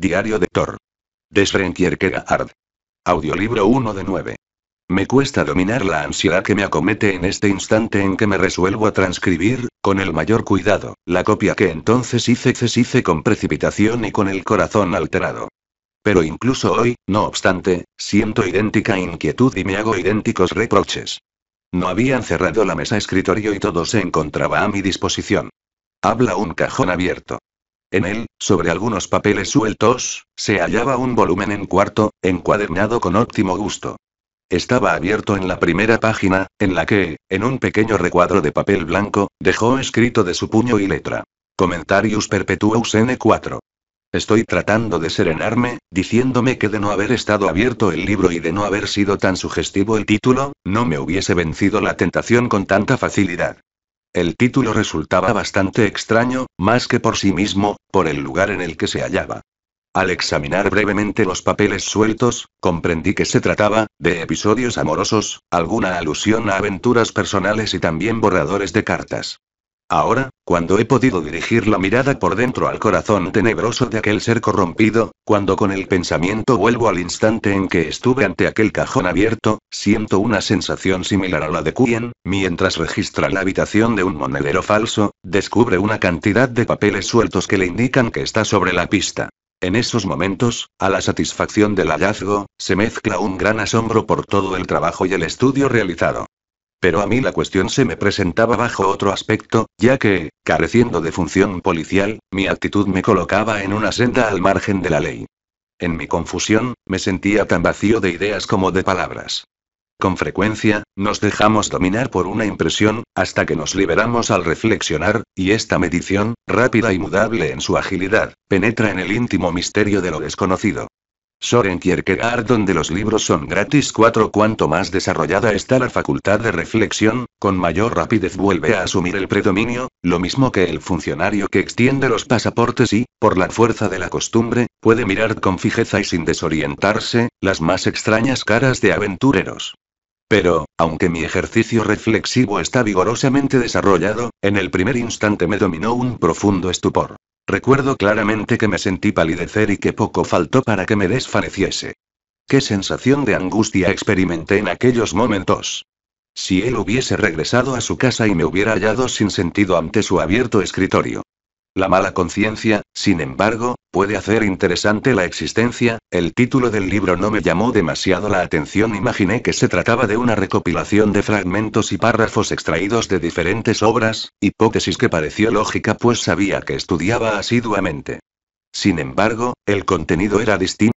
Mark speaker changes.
Speaker 1: Diario de Thor. hard. Audiolibro 1 de 9. Me cuesta dominar la ansiedad que me acomete en este instante en que me resuelvo a transcribir, con el mayor cuidado, la copia que entonces hice, hice con precipitación y con el corazón alterado. Pero incluso hoy, no obstante, siento idéntica inquietud y me hago idénticos reproches. No habían cerrado la mesa escritorio y todo se encontraba a mi disposición. Habla un cajón abierto. En él, sobre algunos papeles sueltos, se hallaba un volumen en cuarto, encuadernado con óptimo gusto. Estaba abierto en la primera página, en la que, en un pequeño recuadro de papel blanco, dejó escrito de su puño y letra. Comentarius Perpetuus N4. Estoy tratando de serenarme, diciéndome que de no haber estado abierto el libro y de no haber sido tan sugestivo el título, no me hubiese vencido la tentación con tanta facilidad. El título resultaba bastante extraño, más que por sí mismo, por el lugar en el que se hallaba. Al examinar brevemente los papeles sueltos, comprendí que se trataba de episodios amorosos, alguna alusión a aventuras personales y también borradores de cartas. Ahora, cuando he podido dirigir la mirada por dentro al corazón tenebroso de aquel ser corrompido, cuando con el pensamiento vuelvo al instante en que estuve ante aquel cajón abierto, siento una sensación similar a la de Quien, mientras registra la habitación de un monedero falso, descubre una cantidad de papeles sueltos que le indican que está sobre la pista. En esos momentos, a la satisfacción del hallazgo, se mezcla un gran asombro por todo el trabajo y el estudio realizado. Pero a mí la cuestión se me presentaba bajo otro aspecto, ya que, careciendo de función policial, mi actitud me colocaba en una senda al margen de la ley. En mi confusión, me sentía tan vacío de ideas como de palabras. Con frecuencia, nos dejamos dominar por una impresión, hasta que nos liberamos al reflexionar, y esta medición, rápida y mudable en su agilidad, penetra en el íntimo misterio de lo desconocido. Soren Kierkegaard donde los libros son gratis 4 Cuanto más desarrollada está la facultad de reflexión, con mayor rapidez vuelve a asumir el predominio, lo mismo que el funcionario que extiende los pasaportes y, por la fuerza de la costumbre, puede mirar con fijeza y sin desorientarse, las más extrañas caras de aventureros. Pero, aunque mi ejercicio reflexivo está vigorosamente desarrollado, en el primer instante me dominó un profundo estupor. Recuerdo claramente que me sentí palidecer y que poco faltó para que me desfaneciese. Qué sensación de angustia experimenté en aquellos momentos. Si él hubiese regresado a su casa y me hubiera hallado sin sentido ante su abierto escritorio. La mala conciencia, sin embargo, puede hacer interesante la existencia, el título del libro no me llamó demasiado la atención, imaginé que se trataba de una recopilación de fragmentos y párrafos extraídos de diferentes obras, hipótesis que pareció lógica pues sabía que estudiaba asiduamente. Sin embargo, el contenido era distinto